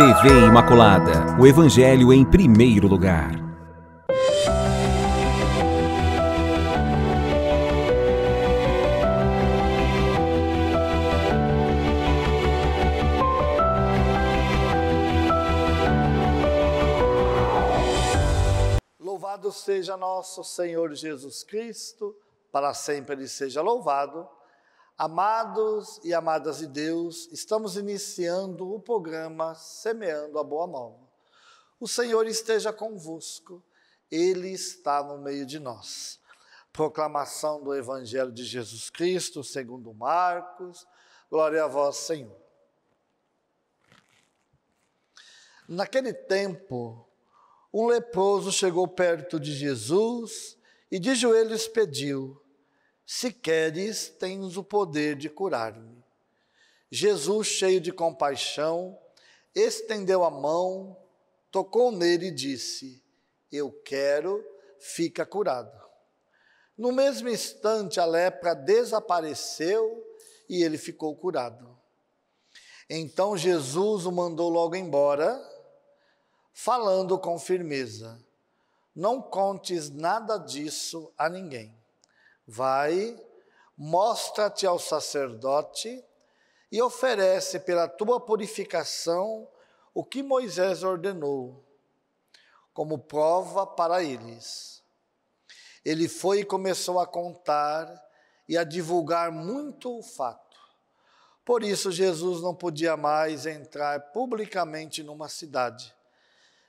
TV Imaculada, o Evangelho em primeiro lugar. Louvado seja nosso Senhor Jesus Cristo, para sempre ele seja louvado. Amados e amadas de Deus, estamos iniciando o programa Semeando a Boa Nova. O Senhor esteja convosco, Ele está no meio de nós. Proclamação do Evangelho de Jesus Cristo, segundo Marcos. Glória a vós, Senhor. Naquele tempo, um leproso chegou perto de Jesus e de joelhos pediu: se queres, tens o poder de curar-me. Jesus, cheio de compaixão, estendeu a mão, tocou nele e disse: Eu quero, fica curado. No mesmo instante, a lepra desapareceu e ele ficou curado. Então Jesus o mandou logo embora, falando com firmeza: Não contes nada disso a ninguém. Vai, mostra-te ao sacerdote e oferece pela tua purificação o que Moisés ordenou, como prova para eles. Ele foi e começou a contar e a divulgar muito o fato. Por isso, Jesus não podia mais entrar publicamente numa cidade.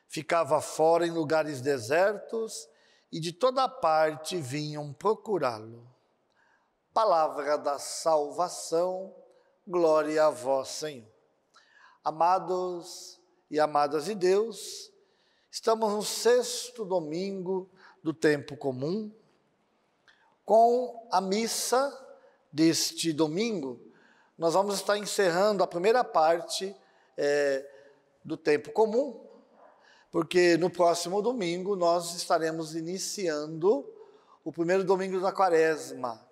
Ficava fora em lugares desertos e de toda parte vinham procurá-lo. Palavra da salvação, glória a vós, Senhor. Amados e amadas de Deus, estamos no sexto domingo do tempo comum, com a missa deste domingo, nós vamos estar encerrando a primeira parte é, do tempo comum, porque no próximo domingo nós estaremos iniciando o primeiro domingo da quaresma.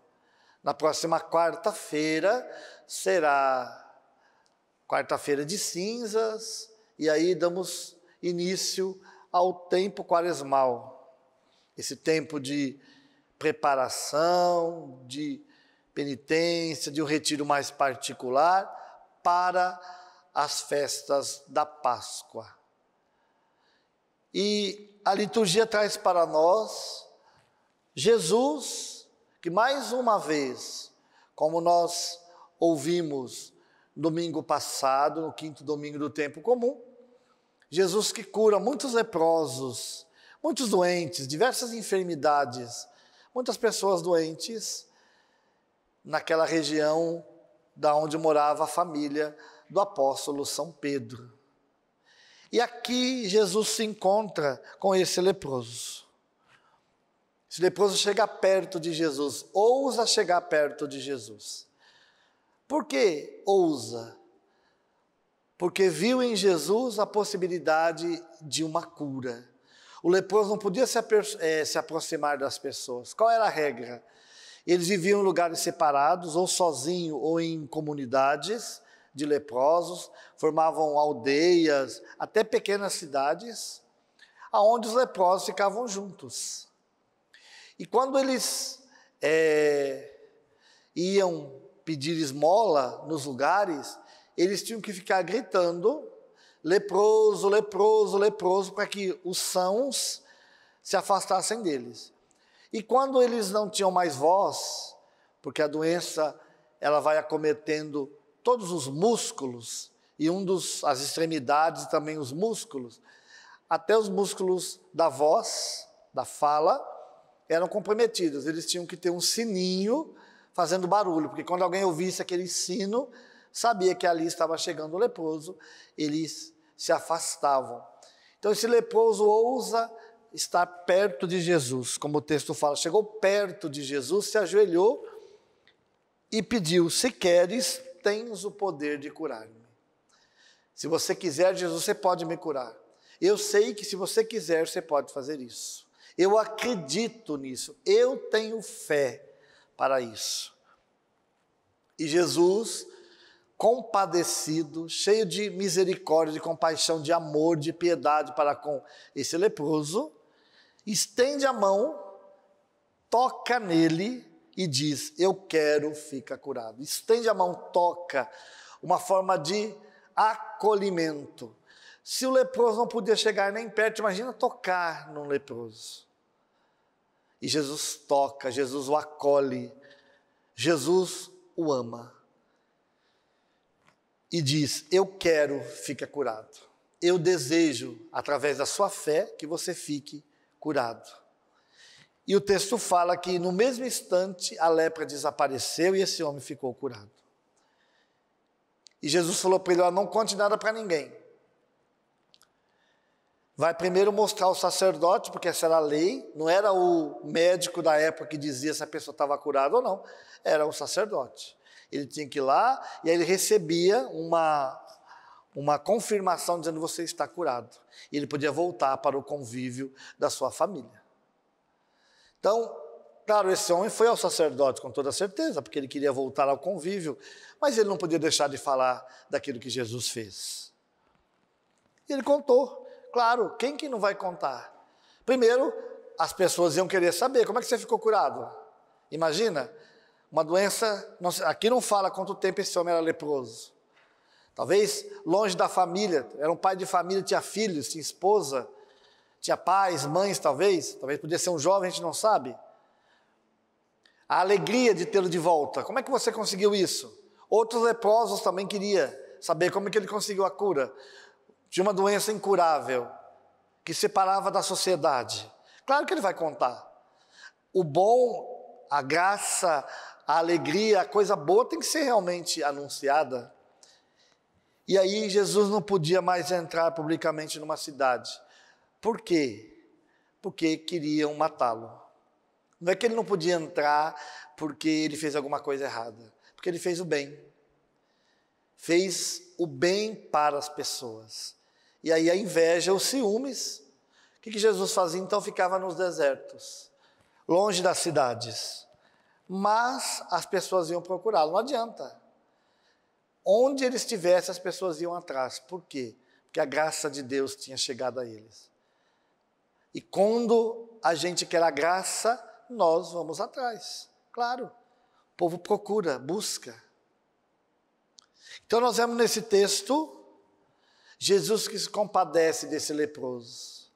Na próxima quarta-feira será quarta-feira de cinzas, e aí damos início ao tempo quaresmal. Esse tempo de preparação, de penitência, de um retiro mais particular para as festas da Páscoa. E a liturgia traz para nós Jesus, que mais uma vez, como nós ouvimos domingo passado, no quinto domingo do tempo comum, Jesus que cura muitos leprosos, muitos doentes, diversas enfermidades, muitas pessoas doentes naquela região da onde morava a família do apóstolo São Pedro. E aqui Jesus se encontra com esse leproso. Esse leproso chega perto de Jesus, ousa chegar perto de Jesus. Por que ousa? Porque viu em Jesus a possibilidade de uma cura. O leproso não podia se, é, se aproximar das pessoas. Qual era a regra? Eles viviam em lugares separados, ou sozinho, ou em comunidades de leprosos, formavam aldeias, até pequenas cidades, aonde os leprosos ficavam juntos. E quando eles é, iam pedir esmola nos lugares, eles tinham que ficar gritando leproso, leproso, leproso, para que os sãos se afastassem deles. E quando eles não tinham mais voz, porque a doença ela vai acometendo todos os músculos e um dos as extremidades também os músculos, até os músculos da voz, da fala, eram comprometidos. Eles tinham que ter um sininho fazendo barulho, porque quando alguém ouvisse aquele sino, sabia que ali estava chegando o leproso, eles se afastavam. Então esse leproso ousa estar perto de Jesus, como o texto fala, chegou perto de Jesus, se ajoelhou e pediu: "Se queres, tens o poder de curar-me. Se você quiser, Jesus, você pode me curar. Eu sei que se você quiser, você pode fazer isso. Eu acredito nisso. Eu tenho fé para isso. E Jesus, compadecido, cheio de misericórdia, de compaixão, de amor, de piedade para com esse leproso, estende a mão, toca nele e diz: Eu quero, fica curado. Estende a mão, toca, uma forma de acolhimento. Se o leproso não podia chegar nem perto, imagina tocar num leproso. E Jesus toca, Jesus o acolhe, Jesus o ama. E diz: Eu quero, fica curado. Eu desejo, através da sua fé, que você fique curado. E o texto fala que no mesmo instante a lepra desapareceu e esse homem ficou curado. E Jesus falou para ele: ah, não conte nada para ninguém. Vai primeiro mostrar o sacerdote, porque essa era a lei, não era o médico da época que dizia se a pessoa estava curada ou não, era o sacerdote. Ele tinha que ir lá e aí ele recebia uma, uma confirmação dizendo você está curado. E ele podia voltar para o convívio da sua família. Então, claro, esse homem foi ao sacerdote com toda certeza, porque ele queria voltar ao convívio, mas ele não podia deixar de falar daquilo que Jesus fez. E ele contou. Claro, quem que não vai contar? Primeiro, as pessoas iam querer saber como é que você ficou curado. Imagina, uma doença, não, aqui não fala quanto tempo esse homem era leproso. Talvez longe da família, era um pai de família, tinha filhos, tinha esposa, tinha pais, mães, talvez, talvez podia ser um jovem, a gente não sabe. A alegria de tê-lo de volta. Como é que você conseguiu isso? Outros leprosos também queria saber como é que ele conseguiu a cura de uma doença incurável que separava da sociedade. Claro que ele vai contar. O bom, a graça, a alegria, a coisa boa tem que ser realmente anunciada. E aí Jesus não podia mais entrar publicamente numa cidade. Por quê? Porque queriam matá-lo. Não é que ele não podia entrar porque ele fez alguma coisa errada, porque ele fez o bem. Fez o bem para as pessoas. E aí a inveja, os ciúmes. O que, que Jesus fazia então? Ficava nos desertos, longe das cidades. Mas as pessoas iam procurá-lo, não adianta. Onde ele estivesse, as pessoas iam atrás. Por quê? Porque a graça de Deus tinha chegado a eles. E quando a gente quer a graça, nós vamos atrás. Claro, o povo procura, busca. Então nós vemos nesse texto Jesus que se compadece desse leproso,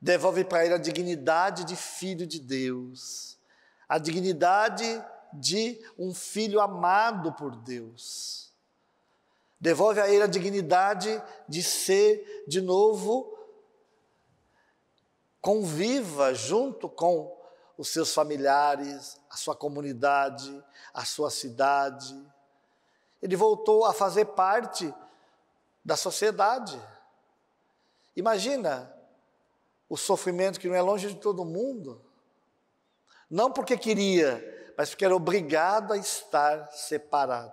devolve para ele a dignidade de filho de Deus, a dignidade de um filho amado por Deus. Devolve a ele a dignidade de ser de novo conviva junto com os seus familiares, a sua comunidade, a sua cidade. Ele voltou a fazer parte da sociedade. Imagina o sofrimento que não é longe de todo mundo. Não porque queria, mas porque era obrigado a estar separado.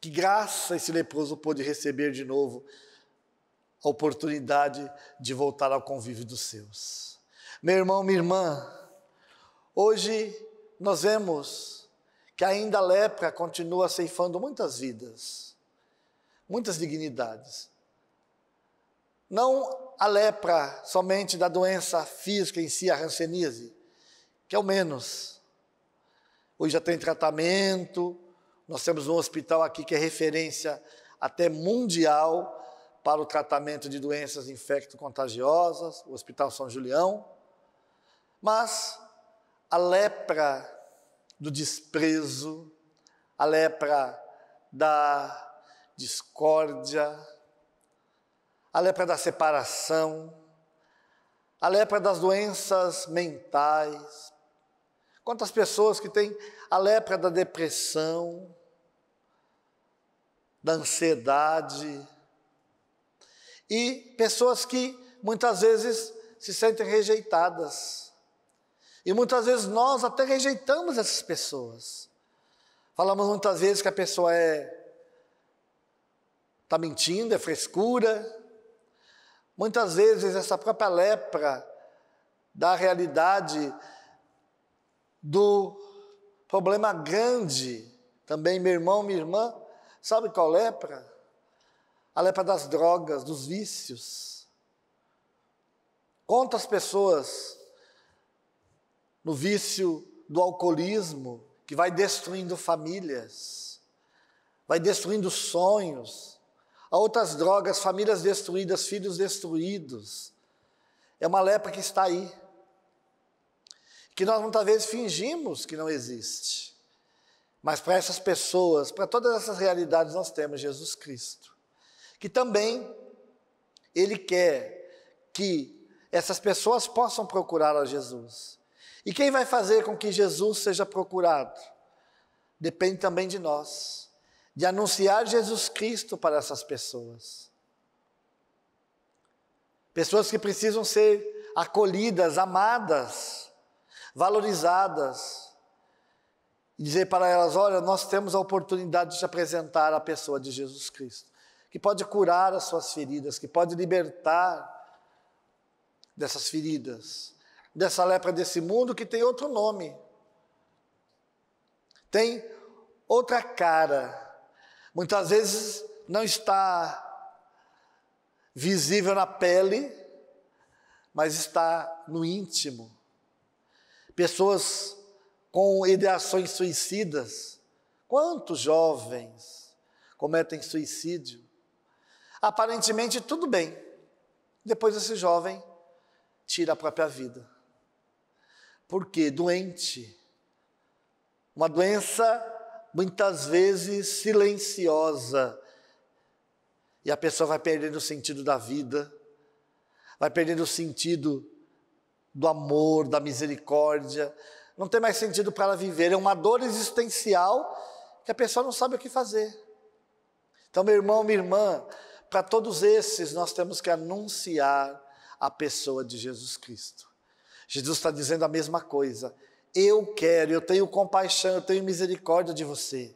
Que graça esse leproso pôde receber de novo a oportunidade de voltar ao convívio dos seus. Meu irmão, minha irmã, hoje nós vemos que ainda a lepra continua ceifando muitas vidas, muitas dignidades. Não a lepra somente da doença física em si, a ranceníase, que é o menos. Hoje já tem tratamento, nós temos um hospital aqui que é referência até mundial para o tratamento de doenças infecto-contagiosas, o Hospital São Julião, mas a lepra do desprezo, a lepra da discórdia, a lepra da separação, a lepra das doenças mentais. Quantas pessoas que têm a lepra da depressão, da ansiedade, e pessoas que muitas vezes se sentem rejeitadas. E muitas vezes nós até rejeitamos essas pessoas. Falamos muitas vezes que a pessoa é está mentindo, é frescura. Muitas vezes essa própria lepra da realidade do problema grande, também meu irmão, minha irmã, sabe qual lepra? a lepra das drogas, dos vícios. Quantas pessoas no vício do alcoolismo que vai destruindo famílias, vai destruindo sonhos, há outras drogas, famílias destruídas, filhos destruídos. É uma lepra que está aí, que nós muitas vezes fingimos que não existe. Mas para essas pessoas, para todas essas realidades, nós temos Jesus Cristo que também ele quer que essas pessoas possam procurar a Jesus. E quem vai fazer com que Jesus seja procurado? Depende também de nós, de anunciar Jesus Cristo para essas pessoas. Pessoas que precisam ser acolhidas, amadas, valorizadas. E dizer para elas: olha, nós temos a oportunidade de te apresentar a pessoa de Jesus Cristo que pode curar as suas feridas, que pode libertar dessas feridas, dessa lepra desse mundo que tem outro nome. Tem outra cara. Muitas vezes não está visível na pele, mas está no íntimo. Pessoas com ideações suicidas. Quantos jovens cometem suicídio? Aparentemente tudo bem. Depois esse jovem tira a própria vida. Porque doente. Uma doença muitas vezes silenciosa. E a pessoa vai perdendo o sentido da vida, vai perdendo o sentido do amor, da misericórdia. Não tem mais sentido para ela viver. É uma dor existencial que a pessoa não sabe o que fazer. Então, meu irmão, minha irmã, para todos esses, nós temos que anunciar a pessoa de Jesus Cristo. Jesus está dizendo a mesma coisa. Eu quero, eu tenho compaixão, eu tenho misericórdia de você.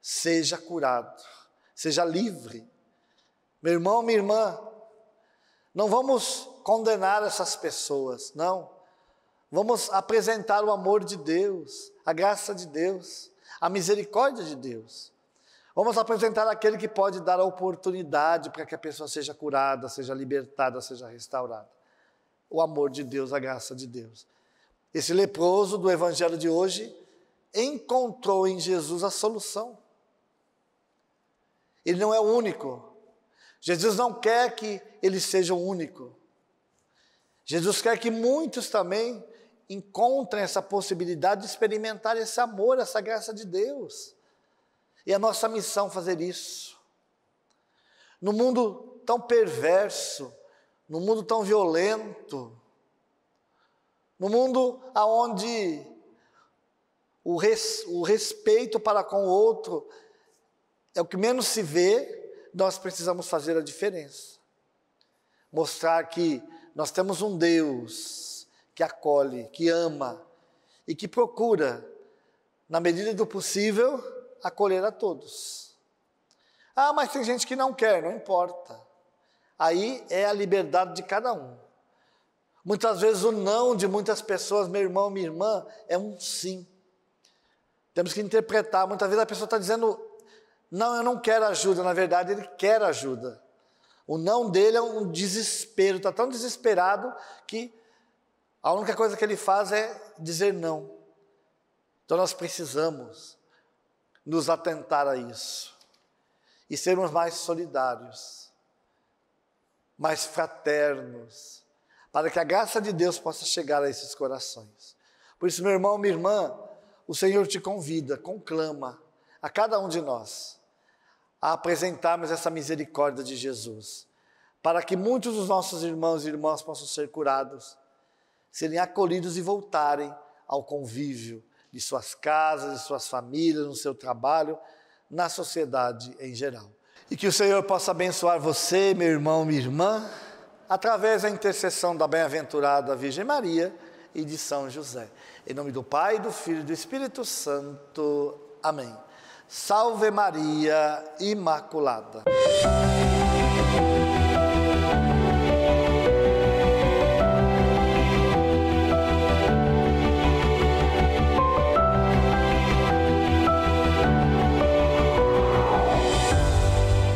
Seja curado, seja livre. Meu irmão, minha irmã, não vamos condenar essas pessoas, não. Vamos apresentar o amor de Deus, a graça de Deus, a misericórdia de Deus. Vamos apresentar aquele que pode dar a oportunidade para que a pessoa seja curada, seja libertada, seja restaurada. O amor de Deus, a graça de Deus. Esse leproso do evangelho de hoje encontrou em Jesus a solução. Ele não é o único. Jesus não quer que ele seja o único. Jesus quer que muitos também encontrem essa possibilidade de experimentar esse amor, essa graça de Deus. E é nossa missão é fazer isso. No mundo tão perverso, no mundo tão violento, no mundo aonde o, res, o respeito para com o outro é o que menos se vê, nós precisamos fazer a diferença. Mostrar que nós temos um Deus que acolhe, que ama e que procura, na medida do possível, acolher a todos. Ah, mas tem gente que não quer, não importa. Aí é a liberdade de cada um. Muitas vezes o não de muitas pessoas, meu irmão, minha irmã, é um sim. Temos que interpretar. Muitas vezes a pessoa está dizendo, não, eu não quero ajuda. Na verdade, ele quer ajuda. O não dele é um desespero, está tão desesperado que a única coisa que ele faz é dizer não. Então nós precisamos nos atentar a isso e sermos mais solidários, mais fraternos, para que a graça de Deus possa chegar a esses corações. Por isso, meu irmão, minha irmã, o Senhor te convida, conclama a cada um de nós a apresentarmos essa misericórdia de Jesus, para que muitos dos nossos irmãos e irmãs possam ser curados, serem acolhidos e voltarem ao convívio, de suas casas, de suas famílias, no seu trabalho, na sociedade em geral. E que o Senhor possa abençoar você, meu irmão, minha irmã, através da intercessão da bem-aventurada Virgem Maria e de São José. Em nome do Pai, do Filho e do Espírito Santo. Amém. Salve Maria Imaculada.